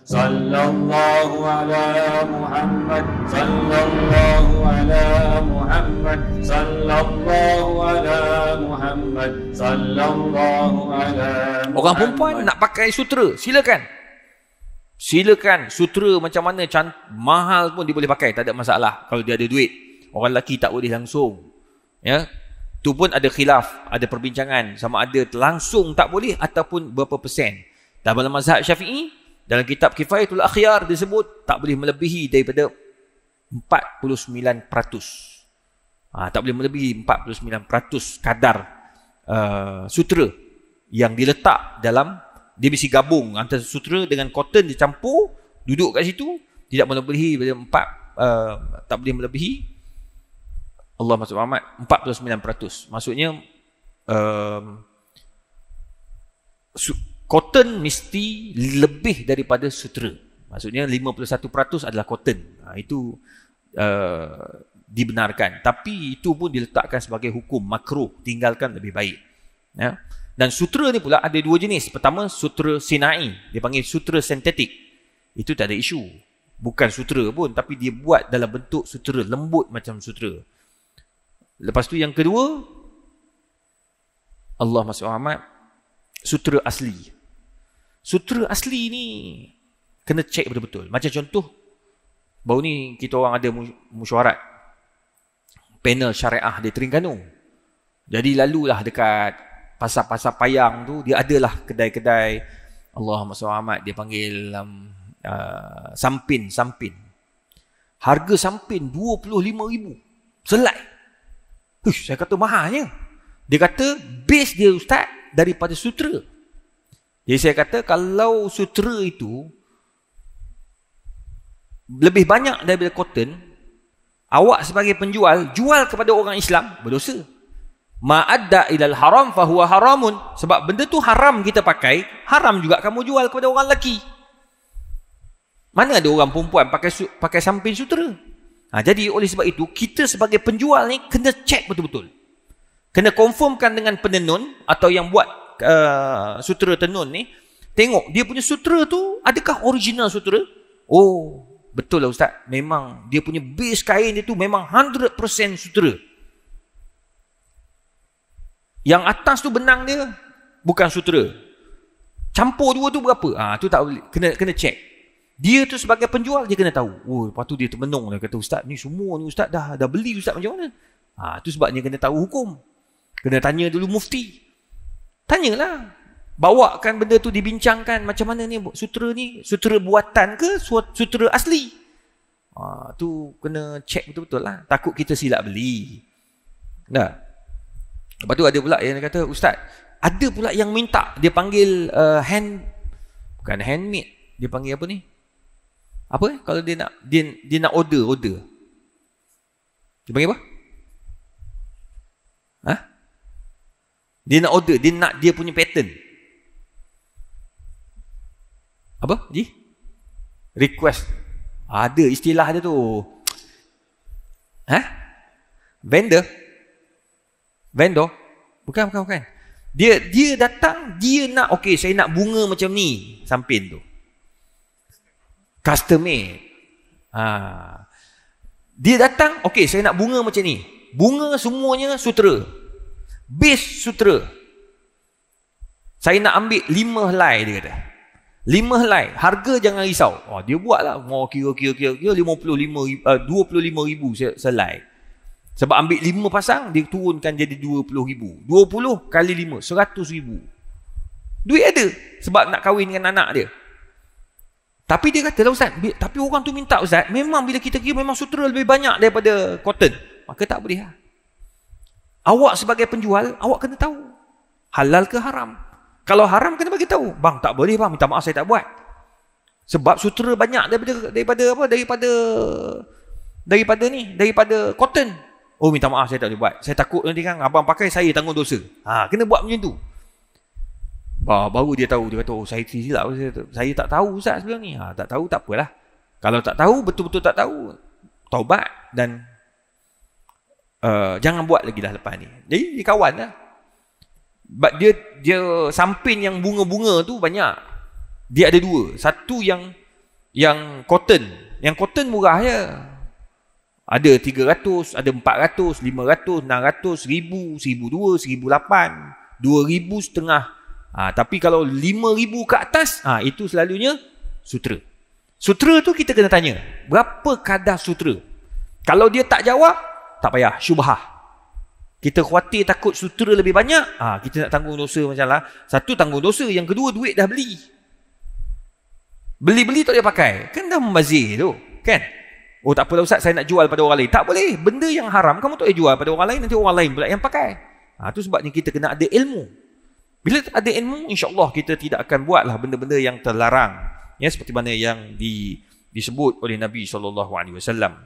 Sallallahu الله على Sallallahu صلى الله Sallallahu محمد صلى الله على محمد Orang perempuan nak pakai sutra, silakan. Silakan sutra macam mana cant- mahal pun dia boleh pakai, tak ada masalah kalau dia ada duit. Orang lelaki tak boleh langsung. Ya. Tu pun ada khilaf, ada perbincangan sama ada langsung tak boleh ataupun berapa persen. Dalam mazhab Syafi'i, dalam kitab Kifayatul Akhyar disebut tak boleh melebihi daripada 49%. Ha, tak boleh melebihi 49% kadar uh, sutra yang diletak dalam dia mesti gabung antara sutra dengan cotton dicampur duduk kat situ tidak melebihi daripada 4 uh, tak boleh melebihi Allah Subhanahu Wa 49%. Maksudnya uh, cotton mesti lebih daripada sutera. Maksudnya 51% adalah cotton. Ha, itu uh, dibenarkan. Tapi itu pun diletakkan sebagai hukum makro. Tinggalkan lebih baik. Ya. Dan sutra ni pula ada dua jenis. Pertama, sutra sinai. Dia panggil sutra sintetik. Itu tak ada isu. Bukan sutra pun. Tapi dia buat dalam bentuk sutra. Lembut macam sutra. Lepas tu yang kedua, Allah SWT, sutra asli sutra asli ni kena cek betul-betul. Macam contoh, baru ni kita orang ada mesyuarat panel syariah di Terengganu. Jadi lalulah dekat pasar-pasar payang tu, dia adalah kedai-kedai Allahumma SWT, dia panggil um, uh, sampin, sampin. Harga sampin RM25,000. Selai. Hush, saya kata mahalnya. Dia kata base dia ustaz daripada sutra. Jadi saya kata kalau sutra itu lebih banyak daripada cotton, awak sebagai penjual jual kepada orang Islam berdosa. Ma adda ilal haram fahuwa haramun. Sebab benda tu haram kita pakai, haram juga kamu jual kepada orang lelaki. Mana ada orang perempuan pakai pakai samping sutra? Ha, jadi oleh sebab itu kita sebagai penjual ni kena check betul-betul. Kena confirmkan dengan penenun atau yang buat Uh, sutera tenun ni tengok dia punya sutera tu adakah original sutera oh betul lah ustaz memang dia punya base kain dia tu memang 100% sutera yang atas tu benang dia bukan sutera campur dua tu berapa ah ha, tu tak boleh kena kena check dia tu sebagai penjual dia kena tahu oh lepas tu dia termenung dia lah. kata ustaz ni semua ni ustaz dah dah beli ustaz macam mana ah ha, tu sebabnya kena tahu hukum kena tanya dulu mufti Tanyalah. Bawakan benda tu dibincangkan macam mana ni sutra ni sutra buatan ke sutra asli? Ha, tu kena cek betul-betul lah. Takut kita silap beli. Dah. Lepas tu ada pula yang kata, Ustaz, ada pula yang minta. Dia panggil uh, hand, bukan handmade. Dia panggil apa ni? Apa eh? Kalau dia nak dia, dia nak order, order. Dia panggil apa? Dia nak order, dia nak dia punya pattern. Apa? Di? Request. Ada istilah dia tu. Ha? Vendor? Vendor? Bukan, bukan, bukan. Dia dia datang, dia nak, okay, saya nak bunga macam ni. Samping tu. Custom made. Ha. Dia datang, okay, saya nak bunga macam ni. Bunga semuanya sutera. Base sutra. Saya nak ambil lima helai dia kata. Lima helai. Harga jangan risau. Oh, dia buat lah. Oh, kira kira kira kira lima puluh lima ribu, eh, dua puluh lima ribu selai. Sebab ambil lima pasang dia turunkan jadi dua puluh ribu. Dua puluh kali lima. Seratus ribu. Duit ada. Sebab nak kahwin dengan anak dia. Tapi dia kata lah Ustaz. Tapi orang tu minta Ustaz. Memang bila kita kira memang sutra lebih banyak daripada cotton. Maka tak boleh lah. Awak sebagai penjual, awak kena tahu halal ke haram. Kalau haram kena bagi tahu. Bang, tak boleh bang, minta maaf saya tak buat. Sebab sutra banyak daripada daripada apa? Daripada daripada ni, daripada cotton. Oh, minta maaf saya tak boleh buat. Saya takut nanti kan abang pakai saya tanggung dosa. Ha, kena buat macam tu. Bah, baru dia tahu dia kata oh saya silap saya, saya tak tahu ustaz sebelum ni. Ha, tak tahu tak apalah. Kalau tak tahu betul-betul tak tahu taubat dan Eh, jangan buat lagi dah lepas ni. Jadi dia kawan lah. But dia, dia samping yang bunga-bunga tu banyak. Dia ada dua. Satu yang yang cotton. Yang cotton murah je. Ada tiga ratus, ada empat ratus, ratus, lima enam ratus, seribu, seribu dua, seribu lapan, dua ribu setengah. Ha, tapi kalau lima ribu ke atas, ha, itu selalunya sutra. Sutra tu kita kena tanya, berapa kadar sutra? Kalau dia tak jawab, tak payah syubhah kita khawatir takut sutera lebih banyak ah ha, kita nak tanggung dosa macam lah satu tanggung dosa yang kedua duit dah beli beli-beli tak dia pakai kan dah membazir tu kan oh tak apalah ustaz saya nak jual pada orang lain tak boleh benda yang haram kamu tak boleh jual pada orang lain nanti orang lain pula yang pakai ha, tu sebabnya kita kena ada ilmu bila ada ilmu insyaAllah kita tidak akan buat lah benda-benda yang terlarang ya seperti mana yang di disebut oleh Nabi SAW